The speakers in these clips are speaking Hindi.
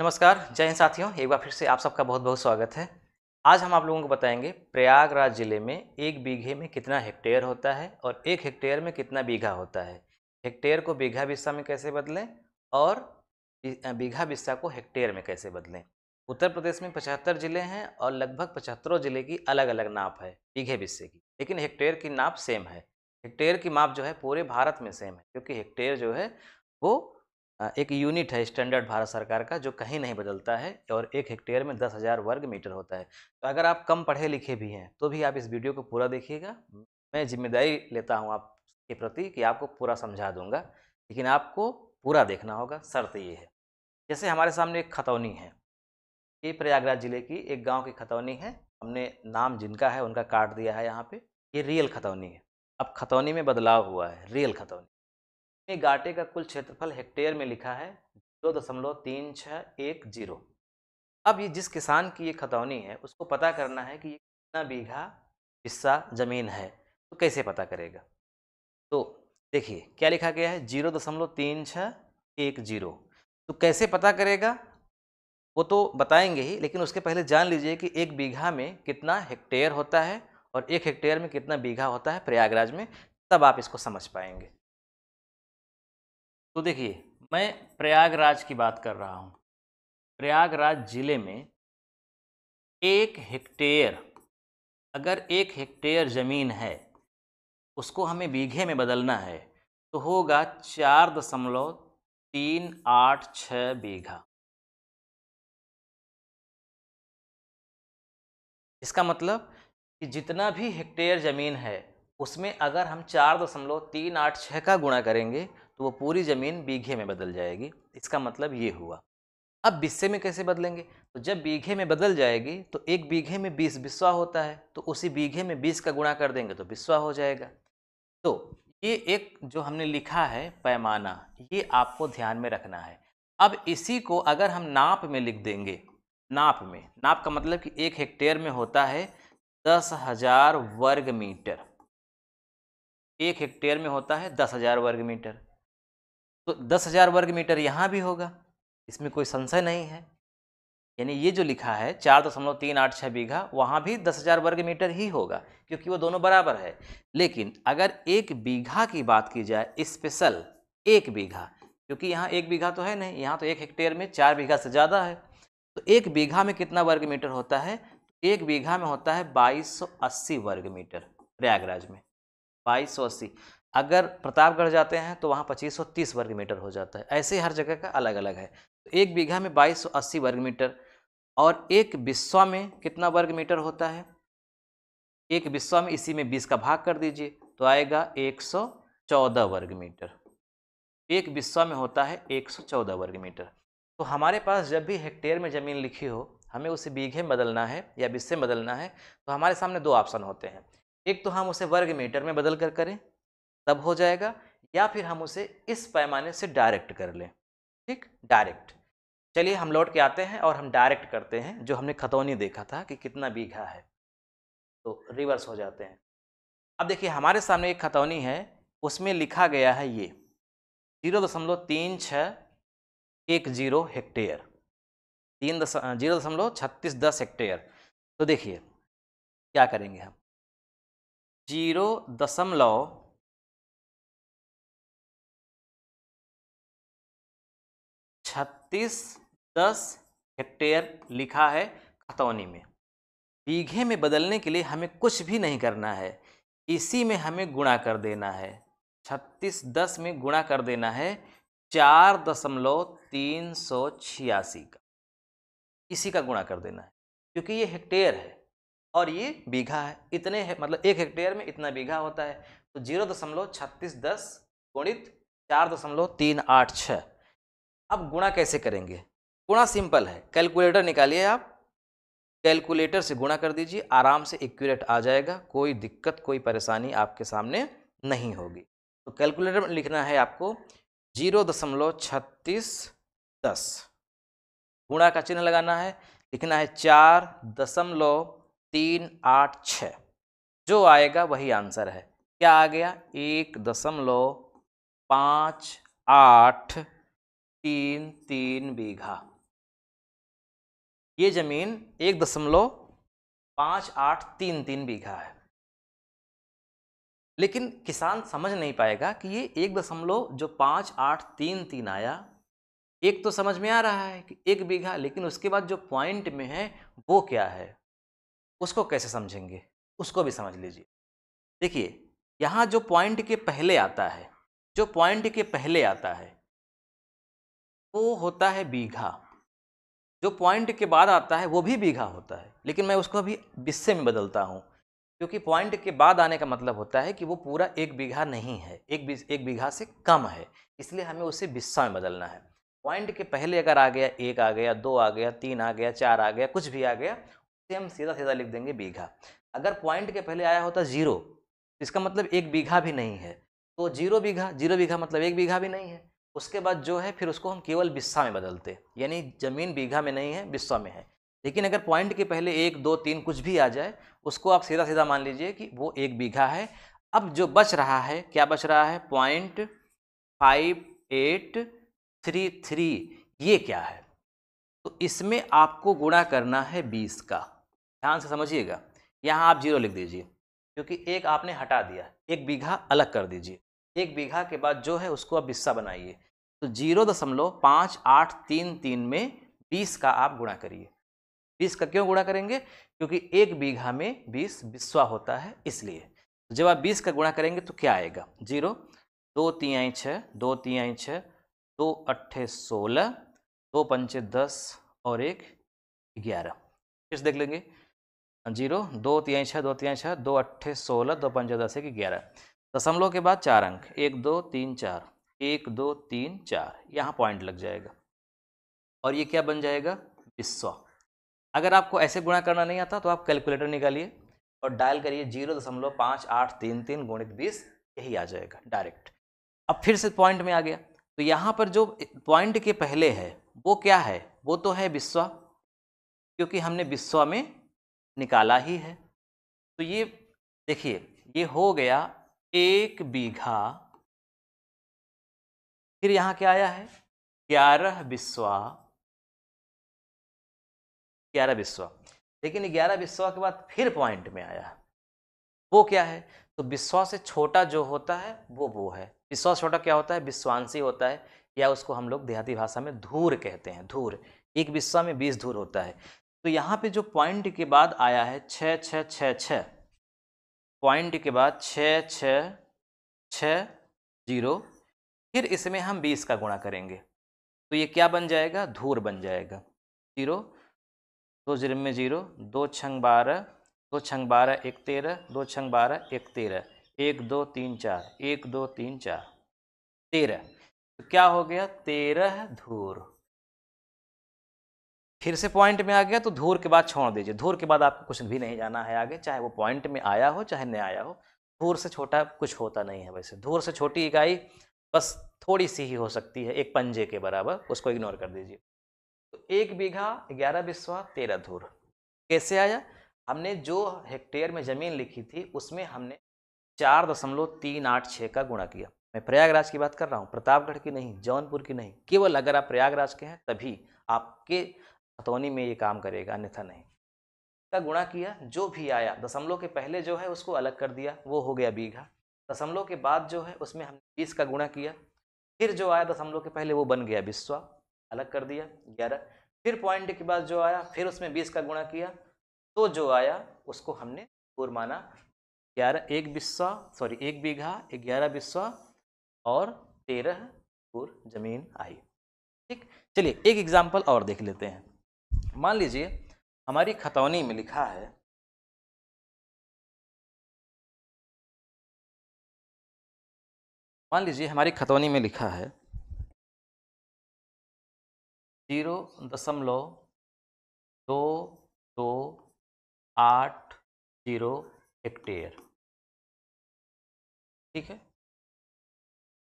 नमस्कार जय हिंद साथियों एक बार फिर से आप सबका बहुत बहुत स्वागत है आज हम आप लोगों को बताएंगे प्रयागराज जिले में एक बीघे में कितना हेक्टेयर होता है और एक हेक्टेयर में कितना बीघा होता है हेक्टेयर को बीघा बिस्सा में कैसे बदलें और बीघा बिस्सा को हेक्टेयर में कैसे बदलें उत्तर प्रदेश में पचहत्तर ज़िले हैं और लगभग पचहत्तरों ज़िले की अलग अलग नाप है बीघे बिस्से की लेकिन हेक्टेयर की नाप सेम है हेक्टेयर की माप जो है पूरे भारत में सेम है क्योंकि हेक्टेयर जो है वो एक यूनिट है स्टैंडर्ड भारत सरकार का जो कहीं नहीं बदलता है और एक हेक्टेयर में दस हज़ार वर्ग मीटर होता है तो अगर आप कम पढ़े लिखे भी हैं तो भी आप इस वीडियो को पूरा देखिएगा मैं जिम्मेदारी लेता हूँ आपके प्रति कि आपको पूरा समझा दूंगा लेकिन आपको पूरा देखना होगा शर्त ये है जैसे हमारे सामने एक खतौनी है ये प्रयागराज जिले की एक गाँव की खतौनी है हमने नाम जिनका है उनका काट दिया है यहाँ पे ये रियल खतौनी है अब खतौनी में बदलाव हुआ है रियल खतौनी में गाटे का कुल क्षेत्रफल हेक्टेयर में लिखा है दो दशमलव तीन छः एक जीरो अब ये जिस किसान की ये खतौनी है उसको पता करना है कि ये कितना बीघा हिस्सा ज़मीन है तो कैसे पता करेगा तो देखिए क्या लिखा गया है जीरो दशमलव तीन छः एक जीरो तो कैसे पता करेगा वो तो बताएंगे ही लेकिन उसके पहले जान लीजिए कि एक बीघा में कितना हेक्टेयर होता है और एक हेक्टेयर में कितना बीघा होता है प्रयागराज में तब आप इसको समझ पाएंगे तो देखिए मैं प्रयागराज की बात कर रहा हूँ प्रयागराज ज़िले में एक हेक्टेयर अगर एक हेक्टेयर ज़मीन है उसको हमें बीघे में बदलना है तो होगा चार दशमलव तीन आठ छः बीघा इसका मतलब कि जितना भी हेक्टेयर ज़मीन है उसमें अगर हम चार दशमलव तीन आठ छः का गुणा करेंगे तो वो पूरी ज़मीन बीघे में बदल जाएगी इसका मतलब ये हुआ अब बिस्से में कैसे बदलेंगे तो जब बीघे में बदल जाएगी तो एक बीघे में बीस बिस्वा होता है तो उसी बीघे में बीस का गुणा कर देंगे तो बिस्वा हो जाएगा तो ये एक जो हमने लिखा है पैमाना ये आपको ध्यान में रखना है अब इसी को अगर हम नाप में लिख देंगे नाप में नाप का मतलब कि एक हेक्टेयर में होता है दस हजार वर्ग मीटर एक हेक्टेयर में होता है दस हजार वर्ग मीटर तो दस हज़ार वर्ग मीटर यहाँ भी होगा इसमें कोई संशय नहीं है यानी ये जो लिखा है चार दशमलव तीन आठ छः बीघा वहाँ भी दस हज़ार वर्ग मीटर ही होगा क्योंकि वो दोनों बराबर है लेकिन अगर एक बीघा की बात की जाए स्पेशल एक बीघा क्योंकि यहाँ एक बीघा तो है नहीं यहाँ तो एक हेक्टेयर में चार बीघा से ज़्यादा है तो एक बीघा में कितना वर्ग मीटर होता है एक बीघा में होता है 2280 वर्ग मीटर प्रयागराज में 2280 अगर प्रतापगढ़ जाते हैं तो वहाँ 2530 वर्ग मीटर हो जाता है ऐसे हर जगह का अलग अलग है एक बीघा में 2280 वर्ग मीटर और एक बिस्वा में कितना वर्ग मीटर होता है एक बिस्वा में इसी में बीस का भाग कर दीजिए तो आएगा 114 वर्ग मीटर एक बिस्वा में होता है 114 वर्ग मीटर तो हमारे पास जब भी हेक्टेयर में ज़मीन लिखी हो हमें उसे बीघे में बदलना है या बिस्से में बदलना है तो हमारे सामने दो ऑप्शन होते हैं एक तो हम उसे वर्ग मीटर में बदल कर करें तब हो जाएगा या फिर हम उसे इस पैमाने से डायरेक्ट कर लें ठीक डायरेक्ट चलिए हम लौट के आते हैं और हम डायरेक्ट करते हैं जो हमने खतौनी देखा था कि कितना बीघा है तो रिवर्स हो जाते हैं अब देखिए हमारे सामने एक खतौनी है उसमें लिखा गया है ये जीरो दशमलव तीन छः एक जीरो हेक्टेयर तीन दस जीरो दशमलव छत्तीस दस हेक्टेयर तो देखिए क्या करेंगे हम जीरो दशमलव तीस दस हेक्टेयर लिखा है खतौनी में बीघे में बदलने के लिए हमें कुछ भी नहीं करना है इसी में हमें गुणा कर देना है छत्तीस दस में गुणा कर देना है चार दशमलव तीन सौ छियासी का इसी का गुणा कर देना है क्योंकि ये हेक्टेयर है और ये बीघा है इतने है, मतलब एक हेक्टेयर में इतना बीघा होता है तो जीरो दशमलव छत्तीस दस गुणित चार दशमलव तीन आठ छः अब गुणा कैसे करेंगे गुणा सिंपल है कैलकुलेटर निकालिए आप कैलकुलेटर से गुणा कर दीजिए आराम से एक्यूरेट आ जाएगा कोई दिक्कत कोई परेशानी आपके सामने नहीं होगी तो कैलकुलेटर में लिखना है आपको जीरो दशमलव छत्तीस दस गुणा का चिन्ह लगाना है लिखना है चार दशमलव तीन आठ छ जो आएगा वही आंसर है क्या आ गया एक दशमलव पाँच आठ तीन तीन बीघा ये ज़मीन एक दशमलव पाँच आठ तीन तीन बीघा है लेकिन किसान समझ नहीं पाएगा कि ये एक दशमलव जो पाँच आठ तीन तीन आया एक तो समझ में आ रहा है कि एक बीघा लेकिन उसके बाद जो पॉइंट में है वो क्या है उसको कैसे समझेंगे उसको भी समझ लीजिए देखिए यहाँ जो पॉइंट के पहले आता है जो पॉइंट के पहले आता है वो होता है बीघा जो पॉइंट के बाद आता है वो भी बीघा होता है लेकिन मैं उसको अभी बिस्से में बदलता हूँ क्योंकि पॉइंट के बाद आने का मतलब होता है कि वो पूरा एक बीघा नहीं है एक बीस एक बीघा से कम है इसलिए हमें उसे बिस्सा में बदलना है पॉइंट के पहले अगर आ गया एक आ गया दो आ गया तीन आ गया चार आ गया कुछ भी आ गया उसे हम सीधा सीधा लिख देंगे बीघा अगर पॉइंट के पहले आया होता जीरो तो इसका मतलब एक बीघा भी नहीं है तो जीरो बीघा जीरो बीघा मतलब एक बीघा भी नहीं है उसके बाद जो है फिर उसको हम केवल बिस्सा में बदलते यानी ज़मीन बीघा में नहीं है बिस्सा में है लेकिन अगर पॉइंट के पहले एक दो तीन कुछ भी आ जाए उसको आप सीधा सीधा मान लीजिए कि वो एक बीघा है अब जो बच रहा है क्या बच रहा है point five eight three three ये क्या है तो इसमें आपको गुणा करना है बीस का ध्यान से समझिएगा यहाँ आप जीरो लिख दीजिए क्योंकि एक आपने हटा दिया एक बीघा अलग कर दीजिए एक बीघा के बाद जो है उसको आप बिस्सा बनाइए तो जीरो दशमलव पाँच आठ तीन तीन में बीस का आप गुणा करिए बीस का क्यों गुणा करेंगे क्योंकि एक बीघा में बीस बिस्वा होता है इसलिए जब आप बीस का गुणा करेंगे तो क्या आएगा जीरो दो आई छः दो आई छः दो अट्ठे सोलह दो पंचे दस और एक ग्यारह फिर देख लेंगे जीरो दो तिहाई छः दो तिहाई छः दो अट्ठे सोलह दो पंचे दस एक ग्यारह दशमलव के बाद चार अंक एक दो तीन चार एक दो तीन चार यहाँ पॉइंट लग जाएगा और ये क्या बन जाएगा बिस्वा अगर आपको ऐसे गुणा करना नहीं आता तो आप कैलकुलेटर निकालिए और डायल करिए जीरो दशमलव पाँच आठ तीन तीन गुणित बीस यही आ जाएगा डायरेक्ट अब फिर से पॉइंट में आ गया तो यहाँ पर जो पॉइंट के पहले है वो क्या है वो तो है बिस्वा क्योंकि हमने बिस्वा में निकाला ही है तो ये देखिए ये हो गया एक बीघा फिर यहां क्या आया है ग्यारह विश्वा ग्यारह विश्वा लेकिन ग्यारह विश्वा के बाद फिर पॉइंट में आया वो क्या है तो विश्वा से छोटा जो होता है वो वो है विश्वास छोटा क्या होता है विश्वांसी होता है या उसको हम लोग देहाती भाषा में धूर कहते हैं धूर एक विश्वा में बीस धूर होता है तो यहाँ पे जो पॉइंट के बाद आया है छ छ छ छ पॉइंट के बाद छ छ छ जीरो फिर इसमें हम बीस का गुणा करेंगे तो ये क्या बन जाएगा धूर बन जाएगा जीरो दो जीरो जीरो दो छंग बारह दो छंग बारह एक तेरह दो छंग बारह एक तेरह एक दो तीन चार एक दो तीन चार तेरह तो क्या हो गया तेरह धूर फिर से पॉइंट में आ गया तो धूर के बाद छोड़ दीजिए धूर के बाद आपको कुछ भी नहीं जाना है आगे चाहे वो पॉइंट में आया हो चाहे नहीं आया हो धूर से छोटा कुछ होता नहीं है वैसे धूर से छोटी इकाई बस थोड़ी सी ही हो सकती है एक पंजे के बराबर उसको इग्नोर कर दीजिए तो एक बीघा ग्यारह बिस्वा तेरह धूर कैसे आया हमने जो हेक्टेयर में ज़मीन लिखी थी उसमें हमने चार दशमलव तीन आठ छः का गुणा किया मैं प्रयागराज की बात कर रहा हूँ प्रतापगढ़ की नहीं जौनपुर की नहीं केवल अगर आप प्रयागराज के हैं तभी आपके हथौनी में ये काम करेगा अन्यथा नहीं का गुणा किया जो भी आया दशमलव के पहले जो है उसको अलग कर दिया वो हो गया बीघा दशमलव के बाद जो है उसमें हमने बीस का गुणा किया फिर जो आया दशमलव के पहले वो बन गया बिस्वा अलग कर दिया ग्यारह फिर पॉइंट के बाद जो आया फिर उसमें बीस का गुणा किया तो जो आया उसको हमने पूर्व माना ग्यारह एक बिस्वा सॉरी एक बीघा ग्यारह बिस्वा और तेरह पूर्व जमीन आई ठीक चलिए एक एग्जाम्पल और देख लेते हैं मान लीजिए हमारी खतौनी में लिखा है मान लीजिए हमारी खतौनी में लिखा है जीरो दशमलव दो दो आठ जीरो हेक्टेयर ठीक है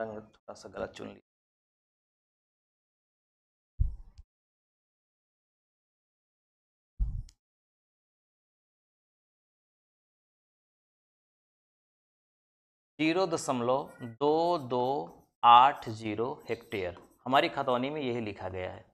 रंग थोड़ा सा गलत चुन लिया जीरो दशमलव दो दो आठ जीरो हेक्टेयर हमारी खतौनी में यही लिखा गया है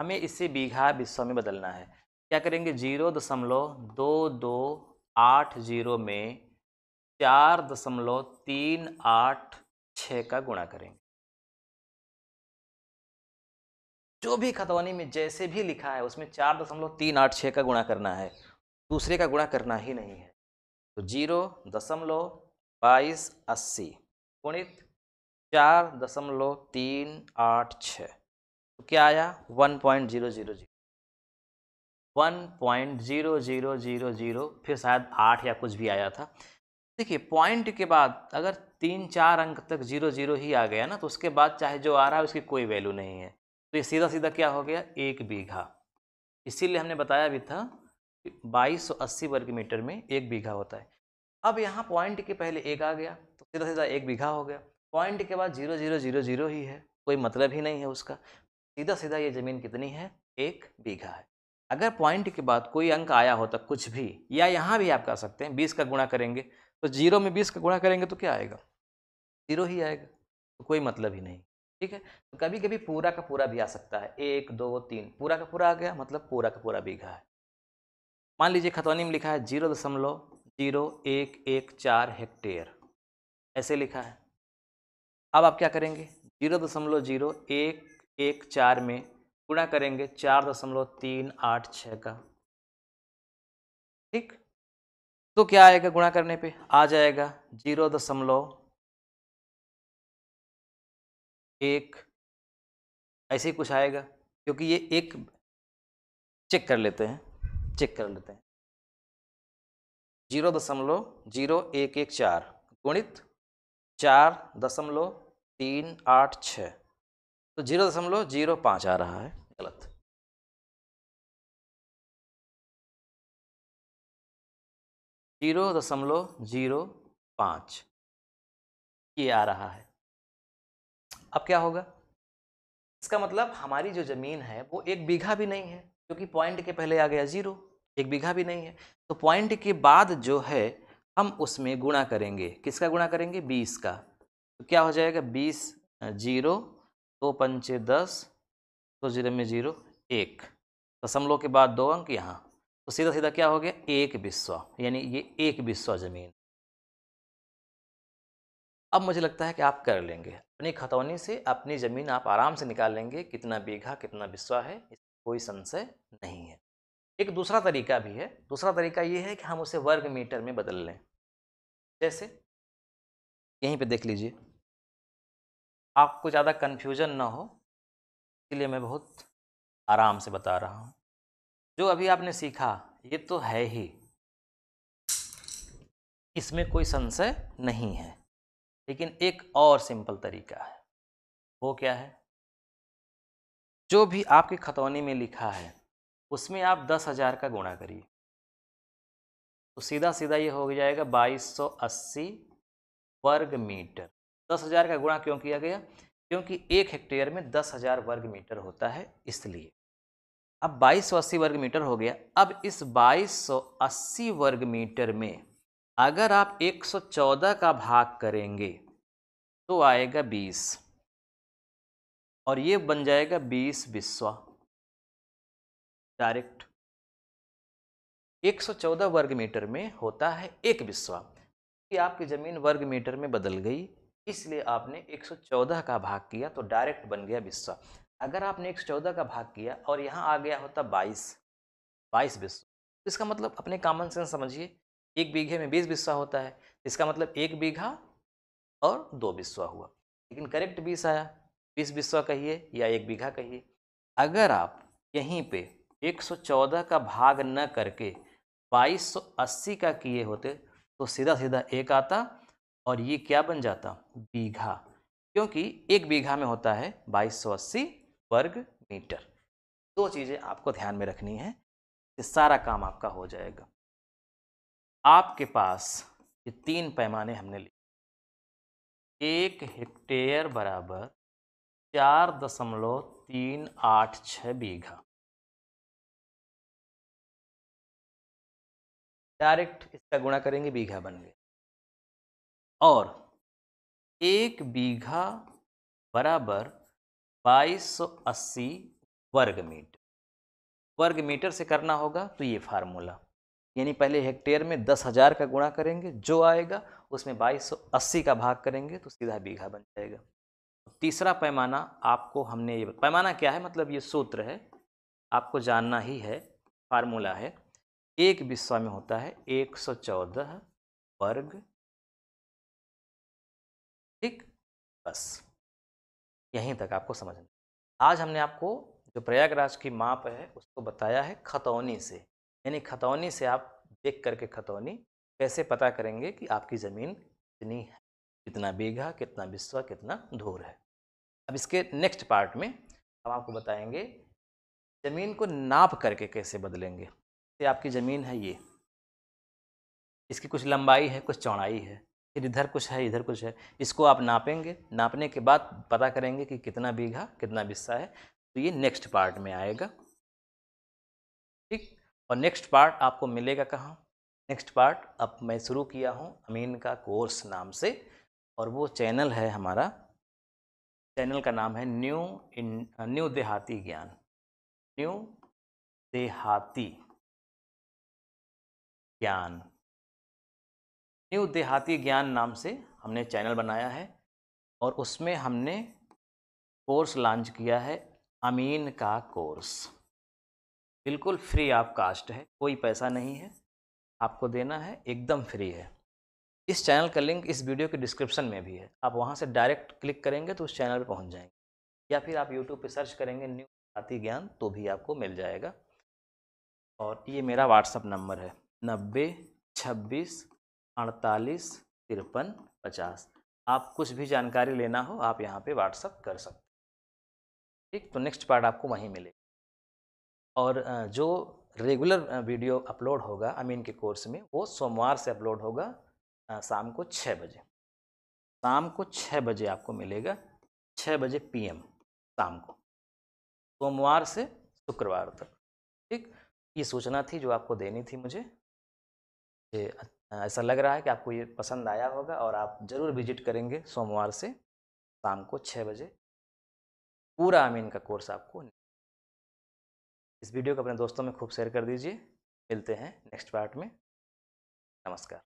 हमें इसे बीघा विश्व में बदलना है क्या करेंगे जीरो दशमलव दो दो आठ जीरो में चार दशमलव तीन आठ छः का गुणा करेंगे जो भी खतौनी में जैसे भी लिखा है उसमें चार दशमलव तीन आठ छः का गुणा करना है दूसरे का गुणा करना ही नहीं है तो जीरो दशमलव बाईस अस्सी गुणित चार दशमलव तीन आठ छः तो क्या आया one point zero zero zero one point zero zero zero zero फिर शायद आठ या कुछ भी आया था देखिए पॉइंट के बाद अगर तीन चार अंक तक जीरो जीरो ही आ गया ना तो उसके बाद चाहे जो आ रहा है उसकी कोई वैल्यू नहीं है तो ये सीधा सीधा क्या हो गया एक बीघा इसीलिए हमने बताया भी था बाईस सौ अस्सी वर्ग मीटर में एक बीघा होता है अब यहाँ पॉइंट के पहले एक आ गया तो सीधा सीधा एक बीघा हो गया पॉइंट के बाद जीरो जीरो जीरो जीरो ही है कोई मतलब ही नहीं है उसका सीधा सीधा ये ज़मीन कितनी है एक बीघा है अगर पॉइंट के बाद कोई अंक आया होता तो कुछ भी या यहाँ भी आप कह सकते हैं बीस का गुणा करेंगे तो जीरो में बीस का गुणा करेंगे तो क्या आएगा जीरो ही आएगा तो कोई मतलब ही नहीं ठीक है तो कभी कभी पूरा का पूरा भी आ सकता है एक दो तीन पूरा का पूरा आ गया मतलब पूरा का पूरा बीघा है मान लीजिए खतौनी में लिखा है जीरो दशमलव जीरो एक एक चार हेक्टेयर ऐसे लिखा है अब आप क्या करेंगे जीरो दशमलव जीरो एक एक चार में गुणा करेंगे चार दशमलव तीन आठ छः का ठीक तो क्या आएगा गुणा करने पे आ जाएगा जीरो दशमलव एक ऐसे ही कुछ आएगा क्योंकि ये एक चेक कर लेते हैं चेक कर लेते हैं जीरो दशमलव जीरो एक एक चार गुणित चार दशमलव तीन आठ छः तो जीरो दशमलव जीरो पाँच आ रहा है गलत जीरो दशमलव जीरो पाँच ये आ रहा है अब क्या होगा इसका मतलब हमारी जो ज़मीन है वो एक बीघा भी नहीं है क्योंकि पॉइंट के पहले आ गया ज़ीरो एक बीघा भी नहीं है तो पॉइंट के बाद जो है हम उसमें गुणा करेंगे किसका गुणा करेंगे बीस का तो क्या हो जाएगा बीस जीरो दो पंचे दस दो जीरो में जीरो एक दशमलव तो के बाद दो अंक यहाँ तो सीधा सीधा क्या हो गया एक बिस्वा यानी ये एक बिस्वा ज़मीन अब मुझे लगता है कि आप कर लेंगे अपनी खतौनी से अपनी ज़मीन आप आराम से निकाल लेंगे कितना बीघा कितना बिस्वा है कोई संशय एक दूसरा तरीका भी है दूसरा तरीका ये है कि हम उसे वर्ग मीटर में बदल लें जैसे यहीं पे देख लीजिए आपको ज़्यादा कन्फ्यूजन ना हो इसलिए मैं बहुत आराम से बता रहा हूँ जो अभी आपने सीखा ये तो है ही इसमें कोई संशय नहीं है लेकिन एक और सिंपल तरीका है वो क्या है जो भी आपके खतौनी में लिखा है उसमें आप दस हज़ार का गुणा करिए तो सीधा सीधा ये हो जाएगा बाईस सौ अस्सी वर्ग मीटर दस हज़ार का गुणा क्यों किया गया क्योंकि एक हेक्टेयर में दस हज़ार वर्ग मीटर होता है इसलिए अब बाईस सौ अस्सी वर्ग मीटर हो गया अब इस बाईस सौ अस्सी वर्ग मीटर में अगर आप एक सौ चौदह का भाग करेंगे तो आएगा बीस और ये बन जाएगा बीस बिस्वा डायरेक्ट 114 वर्ग मीटर में होता है एक बिस्वा कि आपकी ज़मीन वर्ग मीटर में बदल गई इसलिए आपने 114 का भाग किया तो डायरेक्ट बन गया बिस्वा अगर आपने 114 का भाग किया और यहाँ आ गया होता 22 22 बिस्वा इसका मतलब अपने कॉमन सेंस समझिए एक बीघे में 20 बिस्वा होता है इसका मतलब एक बीघा और दो बिस्वा हुआ लेकिन करेक्ट बीस आया बीस बिस्वा कहिए या एक बीघा कहिए अगर आप यहीं पर 114 का भाग न करके 2280 का किए होते तो सीधा सीधा एक आता और ये क्या बन जाता बीघा क्योंकि एक बीघा में होता है 2280 वर्ग मीटर दो चीज़ें आपको ध्यान में रखनी है कि सारा काम आपका हो जाएगा आपके पास ये तीन पैमाने हमने लिए एक हेक्टेयर बराबर चार दशमलव तीन आठ छः बीघा डायरेक्ट इसका गुणा करेंगे बीघा बन गए और एक बीघा बराबर 2280 वर्ग मीटर वर्ग मीटर से करना होगा तो ये फार्मूला यानी पहले हेक्टेयर में दस हज़ार का गुणा करेंगे जो आएगा उसमें 2280 का भाग करेंगे तो सीधा बीघा बन जाएगा तीसरा पैमाना आपको हमने ये पैमाना क्या है मतलब ये सूत्र है आपको जानना ही है फार्मूला है एक विश्वा में होता है एक सौ चौदह वर्ग ठीक बस यहीं तक आपको समझना आज हमने आपको जो प्रयागराज की माप है उसको बताया है खतौनी से यानी खतौनी से आप देख करके खतौनी कैसे पता करेंगे कि आपकी ज़मीन कितनी है कितना बीघा कितना विश्वा कितना धूर है अब इसके नेक्स्ट पार्ट में हम आपको बताएंगे ज़मीन को नाप करके कैसे बदलेंगे ये आपकी ज़मीन है ये इसकी कुछ लंबाई है कुछ चौड़ाई है फिर इधर कुछ है इधर कुछ है इसको आप नापेंगे नापने के बाद पता करेंगे कि कितना बीघा कितना बिस्सा है तो ये नेक्स्ट पार्ट में आएगा ठीक और नेक्स्ट पार्ट आपको मिलेगा कहाँ नेक्स्ट पार्ट अब मैं शुरू किया हूँ अमीन का कोर्स नाम से और वो चैनल है हमारा चैनल का नाम है न्यू इन न्यू देहाती ज्ञान न्यू देहाती ज्ञान न्यू देहाती ज्ञान नाम से हमने चैनल बनाया है और उसमें हमने कोर्स लॉन्च किया है अमीन का कोर्स बिल्कुल फ्री ऑफ कास्ट है कोई पैसा नहीं है आपको देना है एकदम फ्री है इस चैनल का लिंक इस वीडियो के डिस्क्रिप्शन में भी है आप वहाँ से डायरेक्ट क्लिक करेंगे तो उस चैनल पर पहुँच जाएंगे या फिर आप यूट्यूब पर सर्च करेंगे न्यू आती ज्ञान तो भी आपको मिल जाएगा और ये मेरा व्हाट्सअप नंबर है नब्बे छब्बीस अड़तालीस तिरपन पचास आप कुछ भी जानकारी लेना हो आप यहाँ पे व्हाट्सअप कर सकते ठीक तो नेक्स्ट पार्ट आपको वहीं मिलेगा और जो रेगुलर वीडियो अपलोड होगा अमीन के कोर्स में वो सोमवार से अपलोड होगा शाम को छः बजे शाम को छः बजे आपको मिलेगा छः बजे पीएम शाम को सोमवार से शुक्रवार तक ठीक ये सूचना थी जो आपको देनी थी मुझे मुझे ऐसा लग रहा है कि आपको ये पसंद आया होगा और आप ज़रूर विजिट करेंगे सोमवार से शाम को छः बजे पूरा आमीन का कोर्स आपको इस वीडियो को अपने दोस्तों में खूब शेयर कर दीजिए मिलते हैं नेक्स्ट पार्ट में नमस्कार